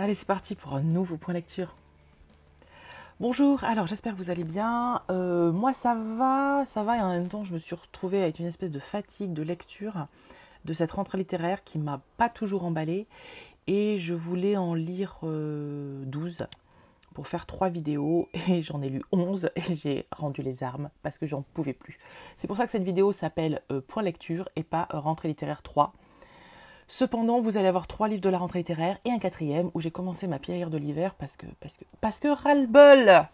Allez, c'est parti pour un nouveau point lecture. Bonjour, alors j'espère que vous allez bien. Euh, moi ça va, ça va et en même temps je me suis retrouvée avec une espèce de fatigue de lecture de cette rentrée littéraire qui m'a pas toujours emballée et je voulais en lire 12 euh, pour faire 3 vidéos et j'en ai lu 11 et j'ai rendu les armes parce que j'en pouvais plus. C'est pour ça que cette vidéo s'appelle euh, Point lecture et pas Rentrée littéraire 3 Cependant, vous allez avoir trois livres de la rentrée littéraire et un quatrième où j'ai commencé ma pierre de l'hiver parce que, parce que, parce que ras bol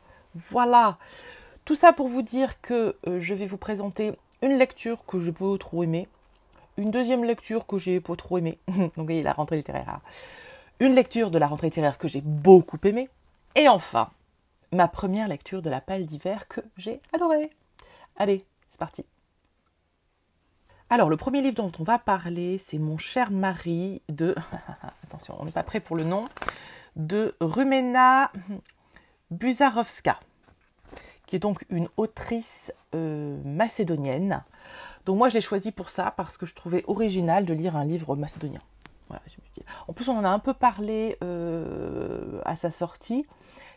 Voilà Tout ça pour vous dire que euh, je vais vous présenter une lecture que je peux trop aimer, une deuxième lecture que j'ai pas trop aimé, donc vous voyez, la rentrée littéraire, hein. une lecture de la rentrée littéraire que j'ai beaucoup aimé et enfin, ma première lecture de la pâle d'hiver que j'ai adorée. Allez, c'est parti alors, le premier livre dont on va parler, c'est Mon cher mari de. Attention, on n'est pas prêt pour le nom. De Rumena Buzarovska, qui est donc une autrice euh, macédonienne. Donc, moi, je l'ai choisi pour ça parce que je trouvais original de lire un livre macédonien. en plus, on en a un peu parlé euh, à sa sortie.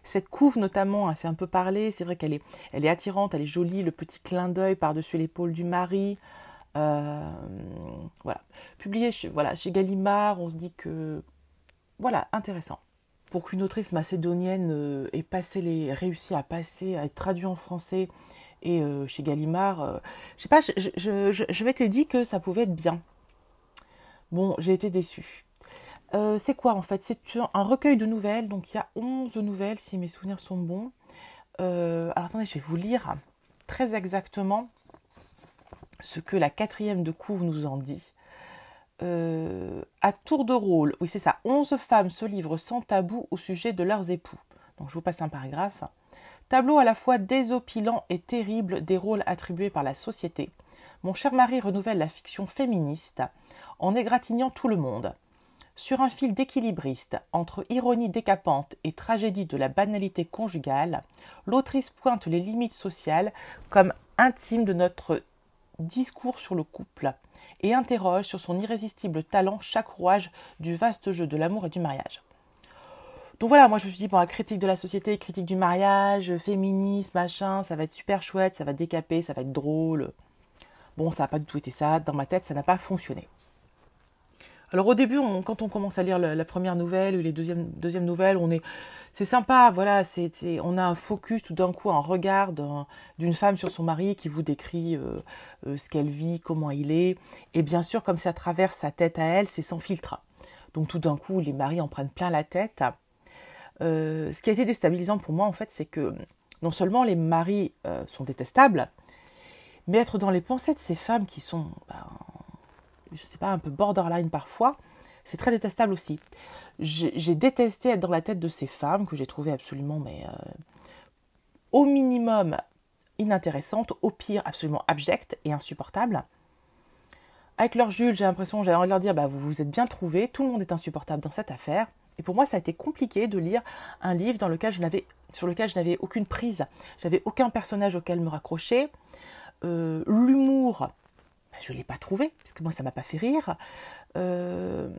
Cette couve notamment a fait un peu parler. C'est vrai qu'elle est, elle est attirante, elle est jolie. Le petit clin d'œil par-dessus l'épaule du mari. Euh, voilà. Publié chez, voilà, chez Gallimard, on se dit que. Voilà, intéressant. Pour qu'une autrice macédonienne euh, ait réussi à passer, à être traduite en français et euh, chez Gallimard, je je sais pas, je, je, je, je m'étais dit que ça pouvait être bien. Bon, j'ai été déçue. c'est quoi en fait C'est un recueil de nouvelles, donc il y a 11 nouvelles si mes souvenirs sont bons. alors attendez, je vais vous lire très exactement ce que la quatrième de couve nous en dit. Euh, à tour de rôle, oui c'est ça, Onze femmes se livrent sans tabou au sujet de leurs époux. Donc je vous passe un paragraphe. Tableau à la fois désopilant et terrible des rôles attribués par la société. Mon cher mari renouvelle la fiction féministe en égratignant tout le monde. Sur un fil d'équilibriste, entre ironie décapante et tragédie de la banalité conjugale, l'autrice pointe les limites sociales comme intimes de notre discours sur le couple et interroge sur son irrésistible talent chaque rouage du vaste jeu de l'amour et du mariage. Donc voilà, moi je me suis dit, bon, la critique de la société, critique du mariage, féminisme, machin, ça va être super chouette, ça va décaper, ça va être drôle. Bon, ça n'a pas du tout été ça, dans ma tête, ça n'a pas fonctionné. Alors au début, quand on commence à lire la, première nouvelle ou les deuxièmes, nouvelles, on est, c'est sympa, voilà, c'est, on a un focus tout d'un coup, un regard d'une femme sur son mari qui vous décrit euh, euh, ce qu'elle vit, comment il est, et bien sûr, comme ça traverse sa tête à elle, c'est sans filtre. Donc tout d'un coup, les maris en prennent plein la tête. Euh, ce qui a été déstabilisant pour moi, en fait, c'est que non seulement les maris sont détestables, mais être dans les pensées de ces femmes qui sont ben, je sais pas, un peu borderline parfois, c'est très détestable aussi. J'ai détesté être dans la tête de ces femmes que j'ai trouvées absolument, mais euh, au minimum inintéressantes, au pire absolument abjectes et insupportables. Avec leur Jules, j'ai l'impression, j'ai envie de leur dire, bah, vous vous êtes bien trouvés, tout le monde est insupportable dans cette affaire. Et pour moi, ça a été compliqué de lire un livre dans lequel je n'avais, sur lequel je n'avais aucune prise. J'avais aucun personnage auquel me raccrocher. Euh, l'humour, bah, je ne l'ai pas trouvé, parce que moi, ça ne m'a pas fait rire. Euh,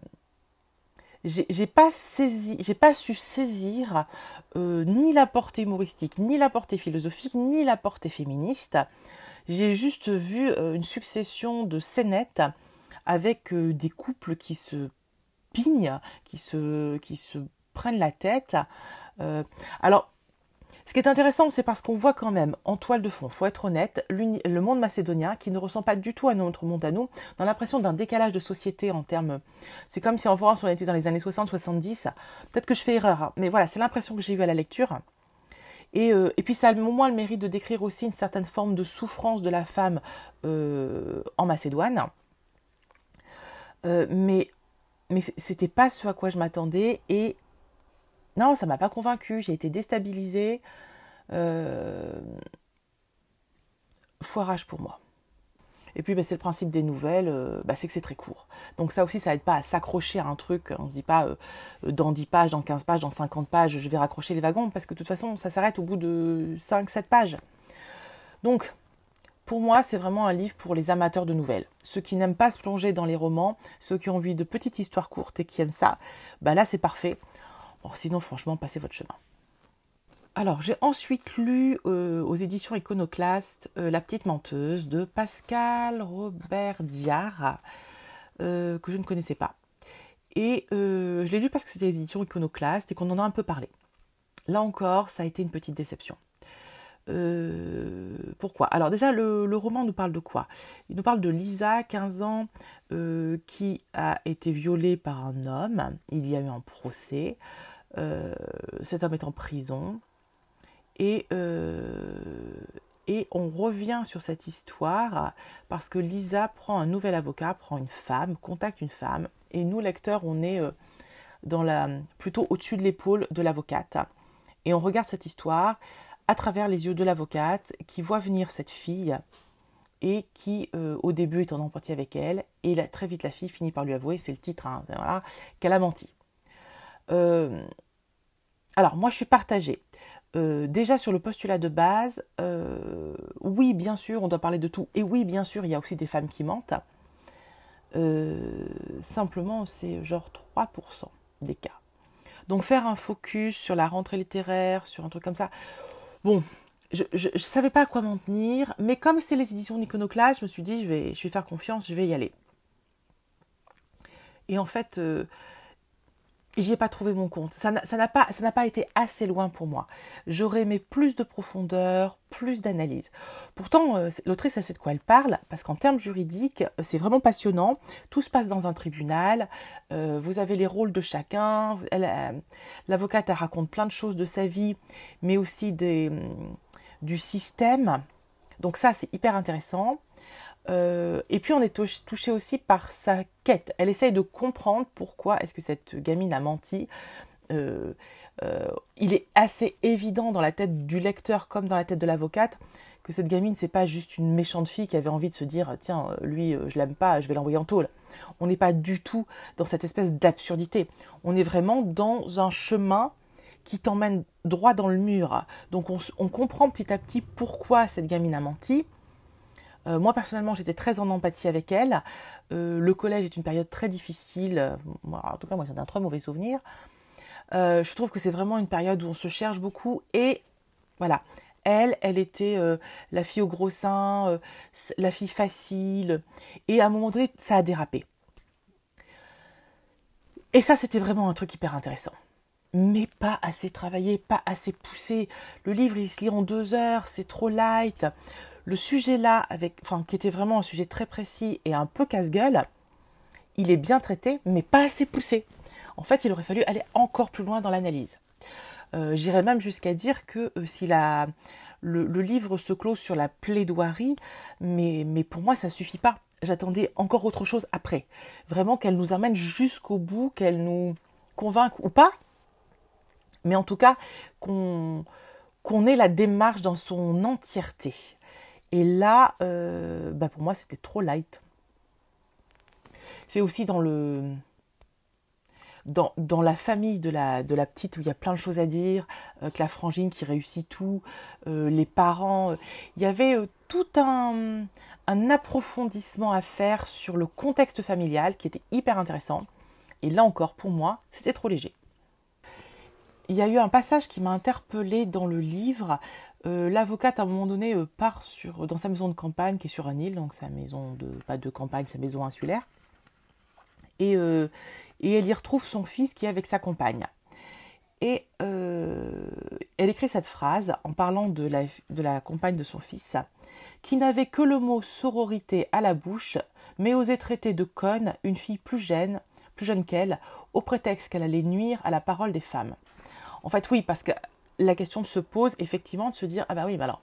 j'ai pas saisi, j'ai pas su saisir euh, ni la portée humoristique, ni la portée philosophique, ni la portée féministe. J'ai juste vu euh, une succession de scénettes avec des couples qui se pignent, qui se, qui se prennent la tête. alors, ce qui est intéressant, c'est parce qu'on voit quand même en toile de fond, faut être honnête, le monde macédonien qui ne ressemble pas du tout à notre monde à nous, dans l'impression d'un décalage de société en termes. C'est comme si en France on était dans les années 60-70. Peut-être que je fais erreur, hein, mais voilà, c'est l'impression que j'ai eue à la lecture. Et, euh, puis ça a au moins le mérite de décrire aussi une certaine forme de souffrance de la femme euh, en Macédoine. Euh, mais mais c'était pas ce à quoi je m'attendais et non, ça m'a pas convaincue. J'ai été déstabilisée. Euh, foirage pour moi. Et puis, ben, c'est le principe des nouvelles, euh, ben, c'est que c'est très court. Donc ça aussi, ça aide pas à s'accrocher à un truc. On se dit pas euh, dans 10 pages, dans 15 pages, dans 50 pages, je vais raccrocher les wagons, parce que de toute façon, ça s'arrête au bout de 5-7 pages. Donc, pour moi, c'est vraiment un livre pour les amateurs de nouvelles. Ceux qui n'aiment pas se plonger dans les romans, ceux qui ont envie de petites histoires courtes et qui aiment ça, ben là, c'est parfait. sinon, franchement, passez votre chemin. Alors, j'ai ensuite lu euh, aux éditions Iconoclaste euh, La petite menteuse de Pascal Robert Diard, euh, que je ne connaissais pas. Et je l'ai lu parce que c'était les éditions Iconoclaste et qu'on en a un peu parlé. Là encore, ça a été une petite déception. pourquoi Alors déjà, le, le, roman nous parle de quoi Il nous parle de Lisa, 15 ans, qui a été violée par un homme. Il y a eu un procès. cet homme est en prison. Euh, et, on revient sur cette histoire parce que Lisa prend un nouvel avocat, prend une femme, contacte une femme. Et nous, lecteurs, on est euh, dans plutôt au-dessus de l'épaule de l'avocate. Et on regarde cette histoire à travers les yeux de l'avocate qui voit venir cette fille et qui euh, au début est en empathie avec elle et très vite la fille finit par lui avouer, c'est le titre, hein, qu'elle a menti. alors moi je suis partagée. Euh, déjà sur le postulat de base, euh, oui, bien sûr, on doit parler de tout. Et oui, bien sûr, il y a aussi des femmes qui mentent. Euh, simplement, c'est genre 3% des cas. Donc faire un focus sur la rentrée littéraire, sur un truc comme ça. Bon, je ne savais pas à quoi m'en tenir, mais comme c'est les éditions d'Iconoclast, je me suis dit, je vais, je vais faire confiance, je vais y aller. Et en fait, j'ai pas trouvé mon compte. Ça n'a pas, ça pas été assez loin pour moi. J'aurais aimé plus de profondeur, plus d'analyse. Pourtant, euh, l'autrice, elle sait de quoi elle parle, parce qu'en termes juridiques, euh, c'est vraiment passionnant. Tout se passe dans un tribunal, euh, vous avez les rôles de chacun. L'avocate, elle, raconte plein de choses de sa vie, mais aussi des, hum, du système. Donc ça, c'est hyper intéressant. Euh, et puis on est touché aussi par sa quête. Elle essaye de comprendre pourquoi est-ce que cette gamine a menti. Euh, euh, il est assez évident dans la tête du lecteur comme dans la tête de l'avocate que cette gamine c'est pas juste une méchante fille qui avait envie de se dire tiens lui je l'aime pas je vais l'envoyer en tôle. On n'est pas du tout dans cette espèce d'absurdité. On est vraiment dans un chemin qui t'emmène droit dans le mur. Donc on comprend petit à petit pourquoi cette gamine a menti euh, moi personnellement, j'étais très en empathie avec elle. Euh, le collège est une période très difficile. en tout cas, moi j'en ai un très mauvais souvenir. Euh, je trouve que c'est vraiment une période où on se cherche beaucoup et voilà. Elle, elle était la fille au gros sein, la fille facile. Et à un moment donné, ça a dérapé. Et ça, c'était vraiment un truc hyper intéressant mais pas assez travaillé, pas assez poussé. Le livre, il se lit en deux heures, c'est trop light le sujet là, qui était vraiment un sujet très précis et un peu casse-gueule, il est bien traité, mais pas assez poussé. En fait, il aurait fallu aller encore plus loin dans l'analyse. Euh, j'irais même jusqu'à dire que euh, si le, livre se clôt sur la plaidoirie, mais, pour moi, ça ne suffit pas. J'attendais encore autre chose après. Vraiment qu'elle nous amène jusqu'au bout, qu'elle nous convainque ou pas, mais en tout cas qu'on qu'on ait la démarche dans son entièreté. Et là, euh, bah, pour moi, c'était trop light. C'est aussi dans le... Dans, la famille de la, petite où il y a plein de choses à dire, que euh, la frangine qui réussit tout, euh, les parents, il y avait tout un, un approfondissement à faire sur le contexte familial qui était hyper intéressant. Et là encore, pour moi, c'était trop léger il y a eu un passage qui m'a interpellée dans le livre euh, l'avocate, à un moment donné, euh, part sur, dans sa maison de campagne, qui est sur un île, donc sa maison de, pas de campagne, sa maison insulaire. Et, euh, et elle y retrouve son fils qui est avec sa compagne. Et elle écrit cette phrase en parlant de la, de la compagne de son fils, qui n'avait que le mot sororité à la bouche, mais osait traiter de conne une fille plus jeune, plus jeune qu'elle, au prétexte qu'elle allait nuire à la parole des femmes. En fait, oui, parce que la question se pose effectivement de se dire ah bah oui, bah alors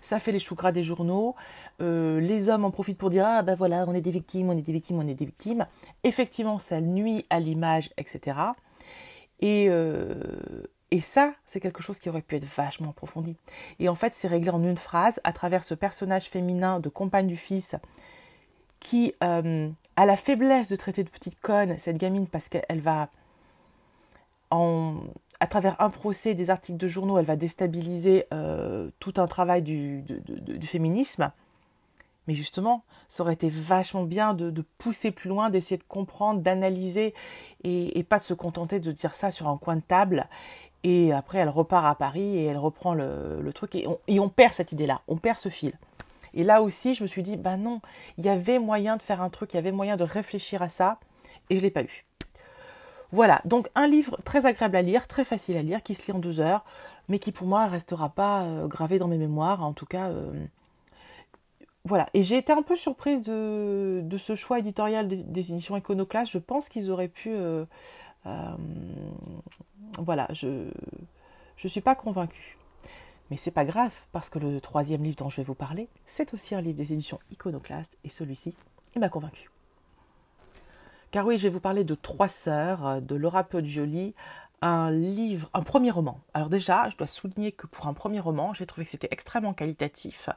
ça fait les choux des journaux. Euh, les hommes en profitent pour dire ah bah voilà, on est des victimes, on est des victimes, on est des victimes. Effectivement, ça nuit à l'image, etc. Et, euh, et ça, c'est quelque chose qui aurait pu être vachement approfondi. Et en fait, c'est réglé en une phrase à travers ce personnage féminin de compagne du fils qui euh, a la faiblesse de traiter de petite conne cette gamine parce qu'elle va en à travers un procès, des articles de journaux, elle va déstabiliser euh, tout un travail du, du, féminisme. Mais justement, ça aurait été vachement bien de, pousser plus loin, d'essayer de comprendre, d'analyser et, pas de se contenter de dire ça sur un coin de table. Et après, elle repart à Paris et elle reprend le, le truc et on, perd cette idée-là, on perd ce fil. Et là aussi, je me suis dit, ben non, il y avait moyen de faire un truc, il y avait moyen de réfléchir à ça et je ne l'ai pas eu. Voilà, donc un livre très agréable à lire, très facile à lire, qui se lit en deux heures, mais qui pour moi ne restera pas euh, gravé dans mes mémoires, en tout cas. Euh, voilà, et j'ai été un peu surprise de, ce choix éditorial des, éditions Iconoclast. Je pense qu'ils auraient pu... Euh, voilà, je ne suis pas convaincue. Mais c'est pas grave, parce que le troisième livre dont je vais vous parler, c'est aussi un livre des éditions Iconoclast, et celui-ci, il m'a convaincue. Car oui, je vais vous parler de Trois Sœurs euh, de Laura Poggioli, un livre, un premier roman. Alors déjà, je dois souligner que pour un premier roman, j'ai trouvé que c'était extrêmement qualitatif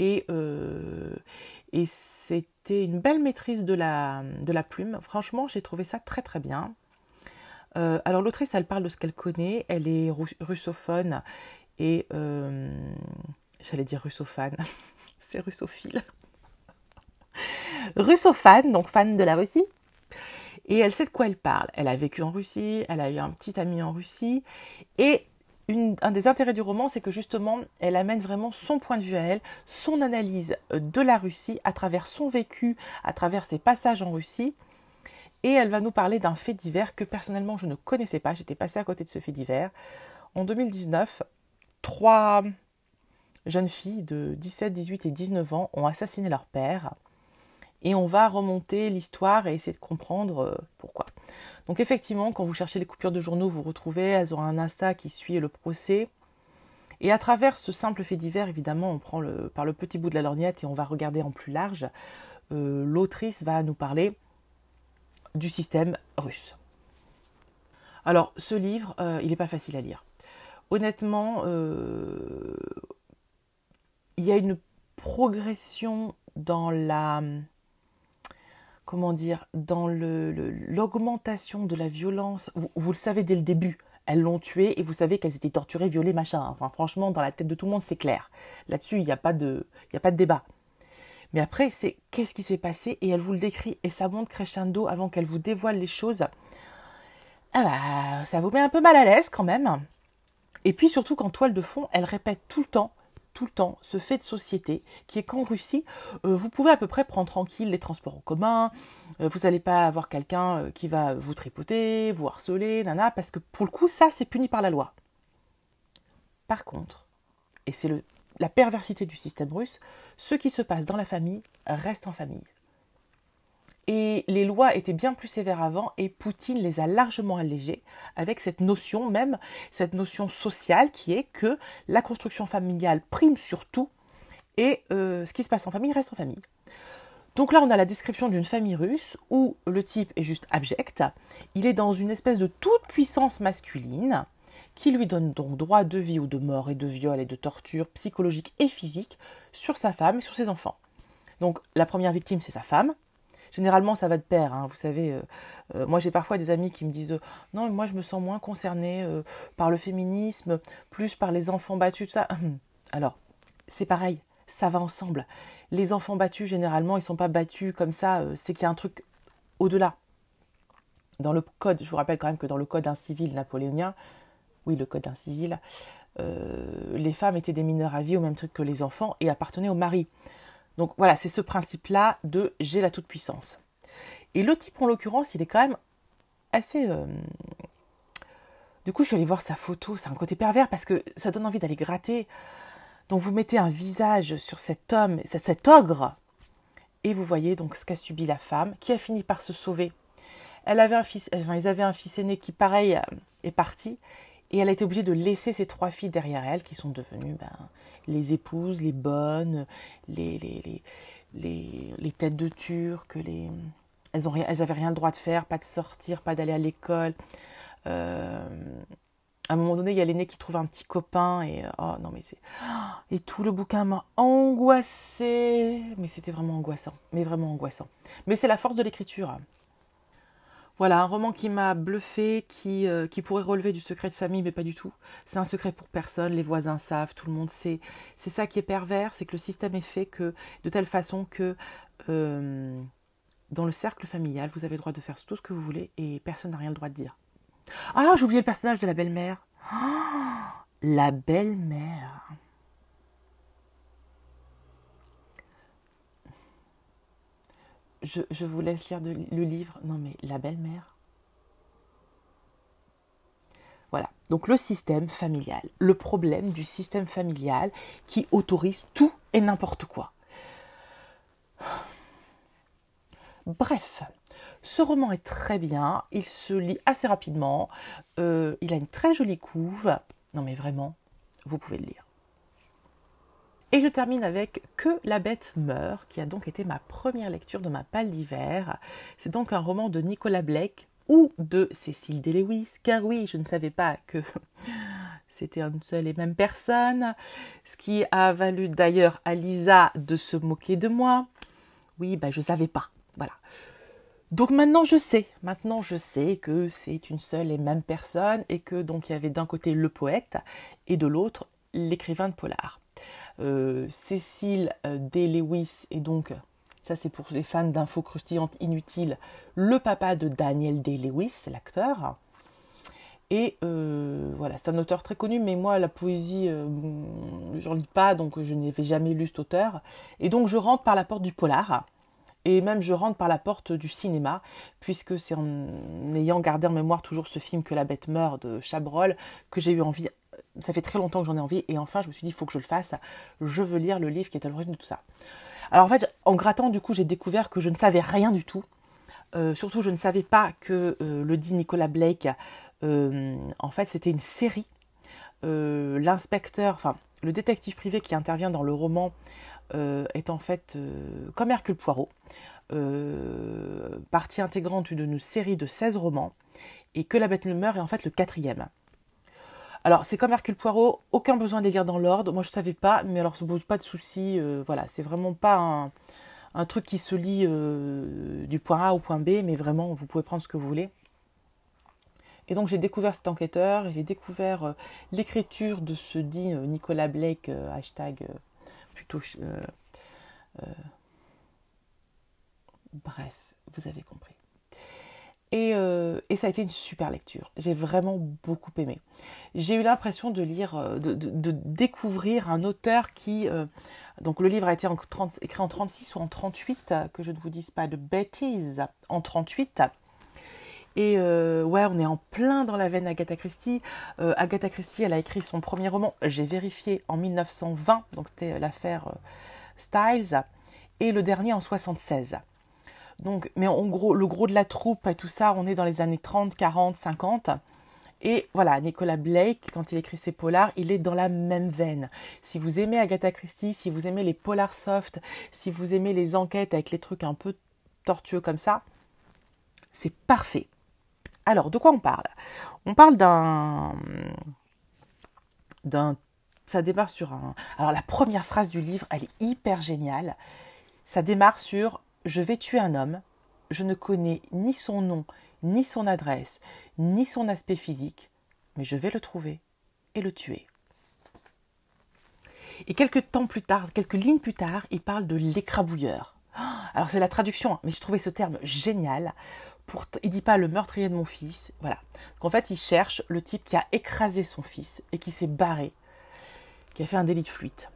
et, euh, c'était une belle maîtrise de la, plume. Franchement, j'ai trouvé ça très très bien. Euh, alors l'autrice, elle parle de ce qu'elle connaît, elle est russophone et j'allais dire russophane, c'est russophile. russophane, donc fan de la Russie et elle sait de quoi elle parle. Elle a vécu en Russie, elle a eu un petit ami en Russie, et un des intérêts du roman, c'est que justement, elle amène vraiment son point de vue à elle, son analyse euh, de la Russie à travers son vécu, à travers ses passages en Russie. Et elle va nous parler d'un fait divers que personnellement je ne connaissais pas, j'étais passée à côté de ce fait divers. En 2019, trois jeunes filles de 17, 18 et 19 ans ont assassiné leur père et on va remonter l'histoire et essayer de comprendre euh, pourquoi. Donc effectivement, quand vous cherchez les coupures de journaux, vous retrouvez, elles ont un Insta qui suit le procès. Et à travers ce simple fait divers, évidemment, on prend par le petit bout de la lorgnette et on va regarder en plus large. Euh, l'autrice va nous parler du système russe. Alors, ce livre, euh, il n'est pas facile à lire. Honnêtement, il y a une progression dans la comment dire, dans l'augmentation de la violence, vous, le savez dès le début, elles l'ont tué et vous savez qu'elles étaient torturées, violées, machin. Enfin, franchement, dans la tête de tout le monde, c'est clair. Là-dessus, il n'y a, pas de, a pas de débat. Mais après, c'est qu'est-ce qui s'est passé et elle vous le décrit et ça monte crescendo avant qu'elle vous dévoile les choses. Ah bah, ça vous met un peu mal à l'aise quand même. Et puis surtout qu'en toile de fond, elle répète tout le temps tout le temps ce fait de société qui est qu'en Russie, euh, vous pouvez à peu près prendre tranquille les transports en commun, euh, vous n'allez pas avoir quelqu'un euh, qui va vous tripoter, vous harceler, nana, parce que pour le coup, ça, c'est puni par la loi. Par contre, et c'est la perversité du système russe, ce qui se passe dans la famille reste en famille. Et les lois étaient bien plus sévères avant et Poutine les a largement allégées avec cette notion même, cette notion sociale qui est que la construction familiale prime sur tout et euh, ce qui se passe en famille reste en famille. Donc là, on a la description d'une famille russe où le type est juste abject. Il est dans une espèce de toute puissance masculine qui lui donne donc droit de vie ou de mort et de viol et de torture psychologique et physique sur sa femme et sur ses enfants. Donc la première victime, c'est sa femme, Généralement, ça va de pair. Hein. vous savez, euh, euh, moi j'ai parfois des amis qui me disent non, moi je me sens moins concernée euh, par le féminisme, plus par les enfants battus, tout ça. Hum. Alors, c'est pareil, ça va ensemble. Les enfants battus, généralement, ils sont pas battus comme ça. c'est qu'il y a un truc au-delà. Dans le code, je vous rappelle quand même que dans le code incivil napoléonien, oui, le code incivil, les femmes étaient des mineurs à vie au même truc que les enfants et appartenaient au mari. Donc voilà, c'est ce principe-là de j'ai la toute-puissance. Et le type, en l'occurrence, il est quand même assez... Euh, du coup, je suis allée voir sa photo, c'est un côté pervers parce que ça donne envie d'aller gratter. Donc vous mettez un visage sur cet homme, cet ogre, et vous voyez donc ce qu'a subi la femme, qui a fini par se sauver. Elle avait un fils, enfin, ils avaient un fils aîné qui, pareil, euh, est parti, et elle a été obligée de laisser ses trois filles derrière elle, qui sont devenues ben, les épouses, les bonnes, les, les, têtes de turc, elles n'avaient rien le droit de faire, pas de sortir, pas d'aller à l'école. Euh, à un moment donné, il y a l'aîné qui trouve un petit copain et euh, oh non mais oh, et tout le bouquin m'a angoissé, mais c'était vraiment angoissant, mais vraiment angoissant. Mais c'est la force de l'écriture. Hein. Voilà, un roman qui m'a bluffé, qui, euh, qui, pourrait relever du secret de famille, mais pas du tout. C'est un secret pour personne, les voisins savent, tout le monde sait. C'est ça qui est pervers, c'est que le système est fait que de telle façon que euh, dans le cercle familial, vous avez le droit de faire tout ce que vous voulez et personne n'a rien le droit de dire. Ah, j'ai oublié le personnage de la belle-mère. Oh, la belle-mère. je, vous laisse lire le livre. Non, mais la belle-mère. Voilà. Donc le système familial, le problème du système familial qui autorise tout et n'importe quoi. Bref, ce roman est très bien, il se lit assez rapidement, euh, il a une très jolie couve. Non mais vraiment, vous pouvez le lire. Et je termine avec Que la bête meurt, qui a donc été ma première lecture de ma palle d'hiver. C'est donc un roman de Nicolas Black ou de Cécile Delewis, car oui, je ne savais pas que c'était une seule et même personne, ce qui a valu d'ailleurs à Lisa de se moquer de moi. Oui, ben, je ne savais pas, voilà. Donc maintenant je sais, maintenant je sais que c'est une seule et même personne et que donc il y avait d'un côté le poète et de l'autre l'écrivain de polar. Euh, Cécile euh, Day-Lewis et donc ça c'est pour les fans d'infos croustillantes inutiles, le papa de Daniel Day-Lewis, l'acteur. Et euh, voilà, c'est un auteur très connu, mais moi la poésie, je j'en lis pas, donc je n'avais jamais lu cet auteur. Et donc je rentre par la porte du polar, et même je rentre par la porte du cinéma, puisque c'est en ayant gardé en mémoire toujours ce film que la bête meurt de Chabrol que j'ai eu envie ça fait très longtemps que j'en ai envie, et enfin je me suis dit, il faut que je le fasse, je veux lire le livre qui est à l'origine de tout ça. Alors en fait, en grattant, du coup, j'ai découvert que je ne savais rien du tout. Euh, surtout, je ne savais pas que euh, le dit Nicolas Blake, euh, en fait, c'était une série. L'inspecteur, enfin, le détective privé qui intervient dans le roman est en fait comme Hercule Poirot, partie intégrante d'une série de 16 romans, et que La Bête meurt est en fait le quatrième. Alors, c'est comme Hercule Poirot, aucun besoin de les lire dans l'ordre. Moi, je ne savais pas, mais alors, ça ne pose pas de soucis, euh, voilà, c'est vraiment pas un, truc qui se lit euh, du point A au point B, mais vraiment, vous pouvez prendre ce que vous voulez. Et donc, j'ai découvert cet enquêteur, j'ai découvert euh, l'écriture de ce dit Nicolas Blake, hashtag plutôt. bref, vous avez compris. Euh, et, ça a été une super lecture. J'ai vraiment beaucoup aimé. J'ai eu l'impression de lire, euh, de, découvrir un auteur qui. Euh, donc le livre a été écrit en 36 ou en 38, que je ne vous dise pas de bêtises, en 38. Et ouais, on est en plein dans la veine Agatha Christie. Agatha Christie, elle a écrit son premier roman, j'ai vérifié, en 1920, donc c'était l'affaire Styles, et le dernier en 76. Donc, mais en gros, le gros de la troupe et tout ça, on est dans les années 30, 40, 50. Et voilà, Nicolas Blake, quand il écrit ses polars, il est dans la même veine. Si vous aimez Agatha Christie, si vous aimez les polars soft, si vous aimez les enquêtes avec les trucs un peu tortueux comme ça, c'est parfait. Alors, de quoi on parle On parle d'un. d'un. Ça démarre sur un. Alors, la première phrase du livre, elle est hyper géniale. Ça démarre sur je vais tuer un homme, je ne connais ni son nom, ni son adresse, ni son aspect physique, mais je vais le trouver et le tuer. Et quelques temps plus tard, quelques lignes plus tard, il parle de l'écrabouilleur. Ah, alors c'est la traduction, hein, mais je trouvais ce terme génial. Pour il dit pas le meurtrier de mon fils, voilà. en fait, il cherche le type qui a écrasé son fils et qui s'est barré, qui a fait un délit de fuite.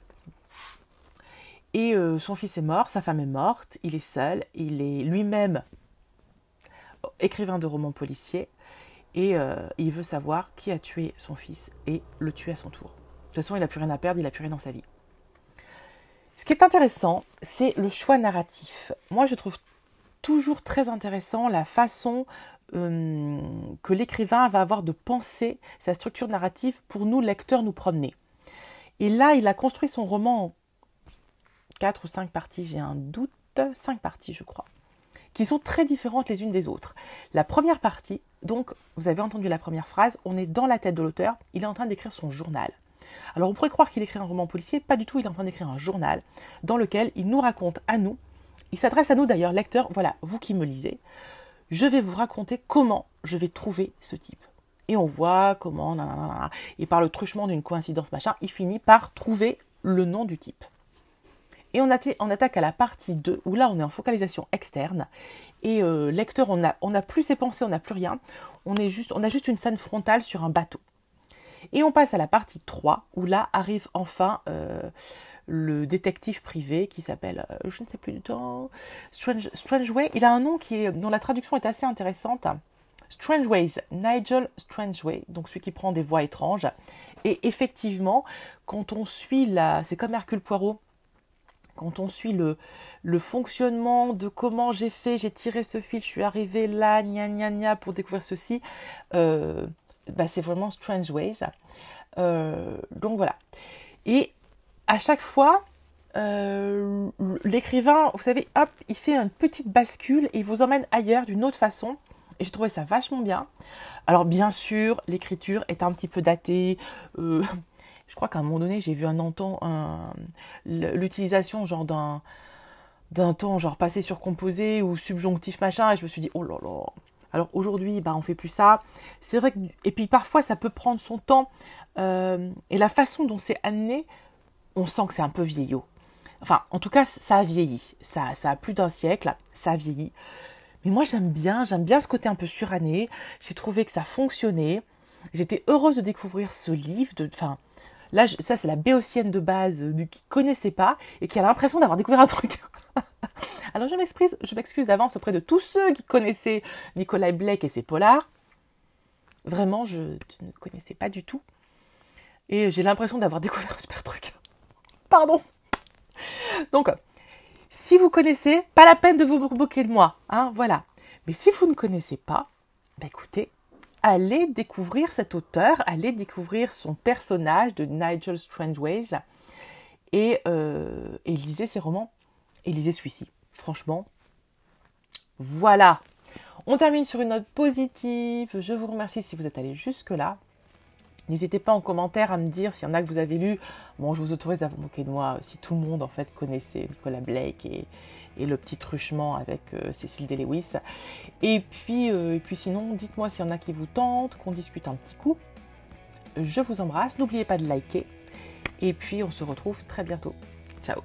Et euh, son fils est mort, sa femme est morte, il est seul, il est lui-même euh, écrivain de romans policiers, et euh, il veut savoir qui a tué son fils et le tuer à son tour. De toute façon, il n'a plus rien à perdre, il n'a plus rien dans sa vie. Ce qui est intéressant, c'est le choix narratif. Moi, je trouve toujours très intéressant la façon que l'écrivain va avoir de penser sa structure narrative pour nous, lecteurs, nous promener. Et là, il a construit son roman quatre ou cinq parties, j'ai un doute, cinq parties je crois, qui sont très différentes les unes des autres. La première partie, donc vous avez entendu la première phrase, on est dans la tête de l'auteur, il est en train d'écrire son journal. Alors on pourrait croire qu'il écrit un roman policier, pas du tout, il est en train d'écrire un journal dans lequel il nous raconte à nous, il s'adresse à nous d'ailleurs, lecteur, voilà, vous qui me lisez, je vais vous raconter comment je vais trouver ce type. Et on voit comment, et par le truchement d'une coïncidence, machin, il finit par trouver le nom du type. Et on, attaque à la partie 2, où là on est en focalisation externe. Et euh, lecteur, on n'a on plus ses pensées, on n'a plus rien. On, est juste, on a juste une scène frontale sur un bateau. Et on passe à la partie 3, où là arrive enfin euh, le détective privé qui s'appelle, euh, je ne sais plus du temps, Strange, Strangeway. Il a un nom qui est, dont la traduction est assez intéressante. Strangeways, Nigel Strangeway, donc celui qui prend des voix étranges. Et effectivement, quand on suit la... C'est comme Hercule Poirot quand on suit le, fonctionnement de comment j'ai fait, j'ai tiré ce fil, je suis arrivée là, gna gna gna, pour découvrir ceci, euh, bah, c'est vraiment Strange Ways. Euh, donc voilà. Et à chaque fois, euh, l'écrivain, vous savez, hop, il fait une petite bascule et il vous emmène ailleurs d'une autre façon. Et j'ai trouvé ça vachement bien. Alors bien sûr, l'écriture est un petit peu datée je crois qu'à un moment donné, j'ai vu un enton, l'utilisation genre d'un d'un ton genre passé surcomposé ou subjonctif machin, et je me suis dit oh là là. Alors aujourd'hui, bah on fait plus ça. C'est vrai que et puis parfois ça peut prendre son temps euh, et la façon dont c'est amené, on sent que c'est un peu vieillot. Enfin, en tout cas, ça a vieilli. Ça, ça a plus d'un siècle, ça a vieilli. Mais moi, j'aime bien, j'aime bien ce côté un peu suranné. J'ai trouvé que ça fonctionnait. J'étais heureuse de découvrir ce livre, de, enfin, Là, ça, c'est la béotienne de base qui euh, qui connaissait pas et qui a l'impression d'avoir découvert un truc. Alors, je m'excuse, je m'excuse d'avance auprès de tous ceux qui connaissaient Nicolas Blake et ses polars. Vraiment, je ne connaissais pas du tout. Et j'ai l'impression d'avoir découvert un super truc. Pardon. Donc, si vous connaissez, pas la peine de vous moquer de moi. Hein, voilà. Mais si vous ne connaissez pas, bah écoutez, allez découvrir cet auteur, allez découvrir son personnage de Nigel Strangeways et, euh, et lisez ses romans et lisez celui-ci. Franchement, voilà. On termine sur une note positive. Je vous remercie si vous êtes allé jusque-là. N'hésitez pas en commentaire à me dire s'il y en a que vous avez lu. Bon, je vous autorise à vous moquer de moi euh, si tout le monde en fait connaissait Nicolas Blake et, le petit truchement avec euh, Cécile Delewis. Et puis, euh, et puis sinon, dites-moi s'il y en a qui vous tentent, qu'on discute un petit coup. Je vous embrasse, n'oubliez pas de liker. Et puis on se retrouve très bientôt. Ciao